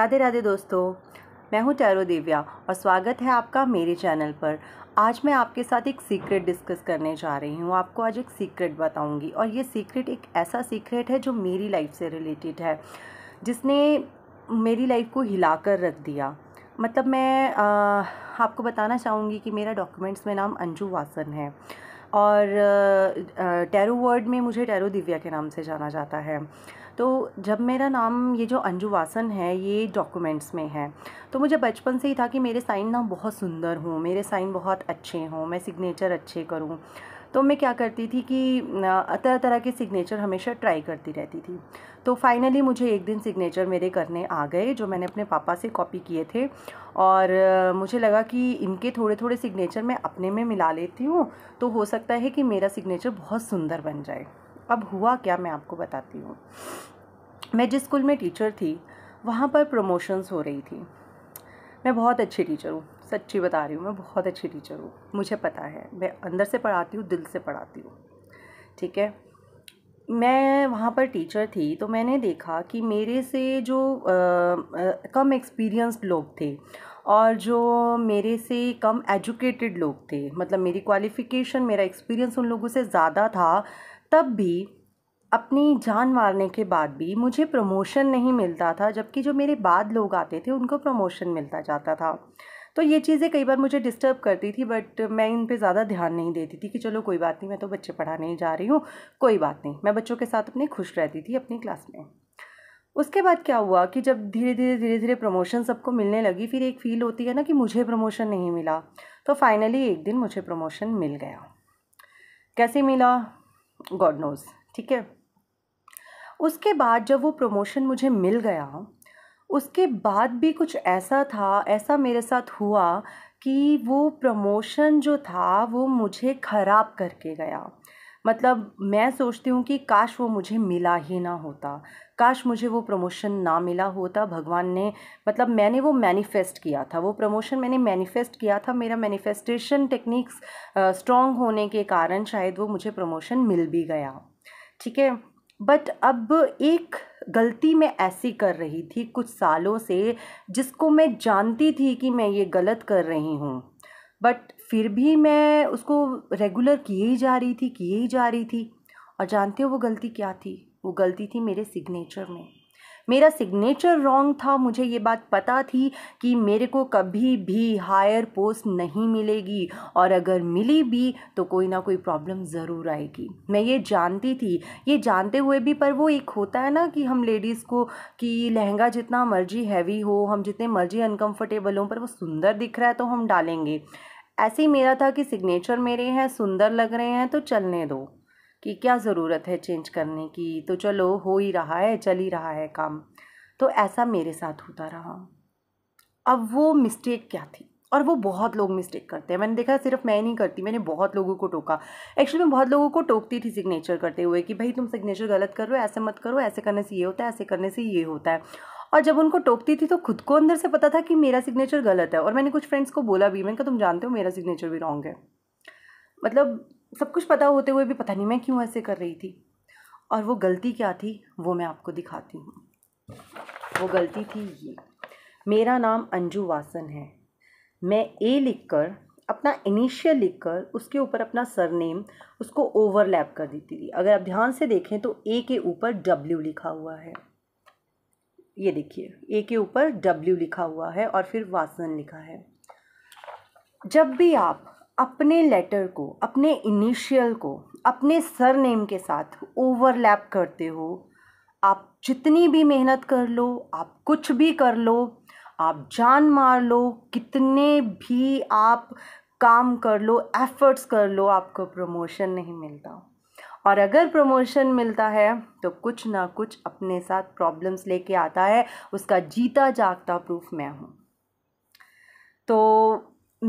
राधे राधे दोस्तों मैं हूं टैरो दिव्या और स्वागत है आपका मेरे चैनल पर आज मैं आपके साथ एक सीक्रेट डिस्कस करने जा रही हूं आपको आज एक सीक्रेट बताऊंगी और ये सीक्रेट एक ऐसा सीक्रेट है जो मेरी लाइफ से रिलेटेड है जिसने मेरी लाइफ को हिलाकर रख दिया मतलब मैं आ, आपको बताना चाहूँगी कि मेरा डॉक्यूमेंट्स में नाम अंजू वासन है और टैरो वर्ड में मुझे टैरो दिव्या के नाम से जाना जाता है तो जब मेरा नाम ये जो अंजू वासन है ये डॉक्यूमेंट्स में है तो मुझे बचपन से ही था कि मेरे साइन ना बहुत सुंदर हों मेरे साइन बहुत अच्छे हों मैं सिग्नेचर अच्छे करूँ तो मैं क्या करती थी कि तरह तरह के सिग्नेचर हमेशा ट्राई करती रहती थी तो फाइनली मुझे एक दिन सिग्नेचर मेरे करने आ गए जो मैंने अपने पापा से कॉपी किए थे और मुझे लगा कि इनके थोड़े थोड़े सिग्नेचर मैं अपने में मिला लेती हूँ तो हो सकता है कि मेरा सिग्नेचर बहुत सुंदर बन जाए अब हुआ क्या मैं आपको बताती हूँ मैं जिस स्कूल में टीचर थी वहाँ पर प्रमोशंस हो रही थी मैं बहुत अच्छी टीचर हूँ सच्ची बता रही हूँ मैं बहुत अच्छी टीचर हूँ मुझे पता है मैं अंदर से पढ़ाती हूँ दिल से पढ़ाती हूँ ठीक है मैं वहाँ पर टीचर थी तो मैंने देखा कि मेरे से जो आ, आ, कम एक्सपीरियंस्ड लोग थे और जो मेरे से कम एजुकेटेड लोग थे मतलब मेरी क्वालिफ़िकेशन मेरा एक्सपीरियंस उन लोगों से ज़्यादा था तब भी अपनी जान मारने के बाद भी मुझे प्रमोशन नहीं मिलता था जबकि जो मेरे बाद लोग आते थे उनको प्रमोशन मिलता जाता था तो ये चीज़ें कई बार मुझे डिस्टर्ब करती थी बट मैं इन पे ज़्यादा ध्यान नहीं देती थी कि चलो कोई बात नहीं मैं तो बच्चे पढ़ाने जा रही हूँ कोई बात नहीं मैं बच्चों के साथ अपने खुश रहती थी अपनी क्लास में उसके बाद क्या हुआ कि जब धीरे धीरे धीरे धीरे प्रमोशन सबको मिलने लगी फिर एक फ़ील होती है ना कि मुझे प्रमोशन नहीं मिला तो फाइनली एक दिन मुझे प्रमोशन मिल गया कैसे मिला गॉड नोज ठीक है उसके बाद जब वो प्रमोशन मुझे मिल गया उसके बाद भी कुछ ऐसा था ऐसा मेरे साथ हुआ कि वो प्रमोशन जो था वो मुझे ख़राब करके गया मतलब मैं सोचती हूँ कि काश वो मुझे मिला ही ना होता काश मुझे वो प्रमोशन ना मिला होता भगवान ने मतलब मैंने वो मैनिफेस्ट किया था वो प्रमोशन मैंने मैनिफेस्ट किया था मेरा मैनिफेस्टेशन टेक्निक्स स्ट्रॉन्ग होने के कारण शायद वो मुझे प्रमोशन मिल भी गया ठीक है बट अब एक गलती मैं ऐसी कर रही थी कुछ सालों से जिसको मैं जानती थी कि मैं ये गलत कर रही हूँ बट फिर भी मैं उसको रेगुलर किए ही जा रही थी किए ही जा रही थी और जानते हो वो गलती क्या थी वो गलती थी मेरे सिग्नेचर में मेरा सिग्नेचर रॉन्ग था मुझे ये बात पता थी कि मेरे को कभी भी हायर पोस्ट नहीं मिलेगी और अगर मिली भी तो कोई ना कोई प्रॉब्लम ज़रूर आएगी मैं ये जानती थी ये जानते हुए भी पर वो एक होता है ना कि हम लेडीज़ को कि लहंगा जितना मर्जी हैवी हो हम जितने मर्जी अनकम्फर्टेबल हों पर वो सुंदर दिख रहा है तो हम डालेंगे ऐसे ही मेरा था कि सिग्नेचर मेरे हैं सुंदर लग रहे हैं तो चलने दो कि क्या ज़रूरत है चेंज करने की तो चलो हो ही रहा है चल ही रहा है काम तो ऐसा मेरे साथ होता रहा अब वो मिस्टेक क्या थी और वो बहुत लोग मिस्टेक करते हैं मैंने देखा सिर्फ मैं नहीं करती मैंने बहुत लोगों को टोका एक्चुअली मैं बहुत लोगों को टोकती थी सिग्नेचर करते हुए कि भाई तुम सिग्नेचर गलत कर रहे हो ऐसे मत करो ऐसे करने से ये होता है ऐसे करने से ये होता है और जब उनको टोकती थी तो खुद को अंदर से पता था कि मेरा सिग्नेचर गलत है और मैंने कुछ फ्रेंड्स को बोला भी मैंने कहा तुम जानते हो मेरा सिग्नेचर भी रॉन्ग है मतलब सब कुछ पता होते हुए भी पता नहीं मैं क्यों ऐसे कर रही थी और वो गलती क्या थी वो मैं आपको दिखाती हूँ वो गलती थी ये मेरा नाम अंजू वासन है मैं ए लिखकर अपना इनिशियल लिखकर उसके ऊपर अपना सरनेम उसको ओवरलैप कर देती थी अगर आप ध्यान से देखें तो ए के ऊपर डब्ल्यू लिखा हुआ है ये देखिए ए के ऊपर डब्ल्यू लिखा हुआ है और फिर वासन लिखा है जब भी आप अपने लेटर को अपने इनिशियल को अपने सर नेम के साथ ओवरलैप करते हो आप जितनी भी मेहनत कर लो आप कुछ भी कर लो आप जान मार लो कितने भी आप काम कर लो एफर्ट्स कर लो आपको प्रमोशन नहीं मिलता और अगर प्रमोशन मिलता है तो कुछ ना कुछ अपने साथ प्रॉब्लम्स लेके आता है उसका जीता जागता प्रूफ मैं हूँ तो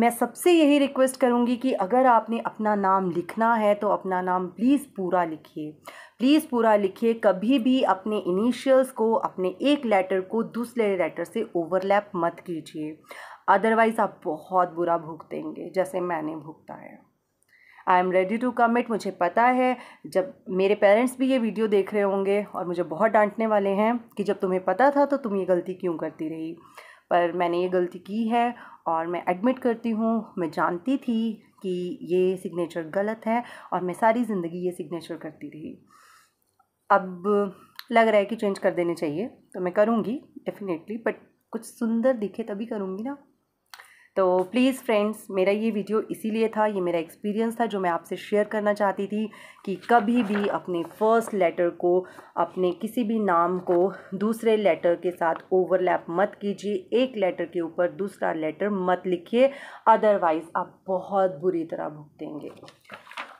मैं सबसे यही रिक्वेस्ट करूँगी कि अगर आपने अपना नाम लिखना है तो अपना नाम प्लीज़ पूरा लिखिए प्लीज़ पूरा लिखिए कभी भी अपने इनिशियल्स को अपने एक लेटर को दूसरे लेटर से ओवरलैप मत कीजिए अदरवाइज़ आप बहुत बुरा भुगतेंगे जैसे मैंने भुगता है I am ready to commit मुझे पता है जब मेरे पेरेंट्स भी ये वीडियो देख रहे होंगे और मुझे बहुत डांटने वाले हैं कि जब तुम्हें पता था तो तुम ये गलती क्यों करती रही पर मैंने ये गलती की है और मैं एडमिट करती हूँ मैं जानती थी कि ये सिग्नेचर गलत है और मैं सारी ज़िंदगी ये सिग्नेचर करती रही अब लग रहा है कि चेंज कर देने चाहिए तो मैं करूँगी डेफिनेटली बट कुछ सुंदर दिखे तभी करूँगी ना तो प्लीज़ फ्रेंड्स मेरा ये वीडियो इसीलिए था ये मेरा एक्सपीरियंस था जो मैं आपसे शेयर करना चाहती थी कि कभी भी अपने फ़र्स्ट लेटर को अपने किसी भी नाम को दूसरे लेटर के साथ ओवरलैप मत कीजिए एक लेटर के ऊपर दूसरा लेटर मत लिखिए अदरवाइज़ आप बहुत बुरी तरह भुगतेंगे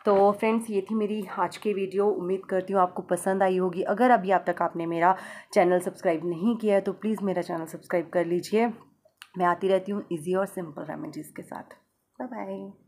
तो फ्रेंड्स ये थी मेरी आज की वीडियो उम्मीद करती हूँ आपको पसंद आई होगी अगर अभी आप तक आपने मेरा चैनल सब्सक्राइब नहीं किया है तो प्लीज़ मेरा चैनल सब्सक्राइब कर लीजिए मैं आती रहती हूँ इजी और सिंपल रेमेडीज़ के साथ बाय बाय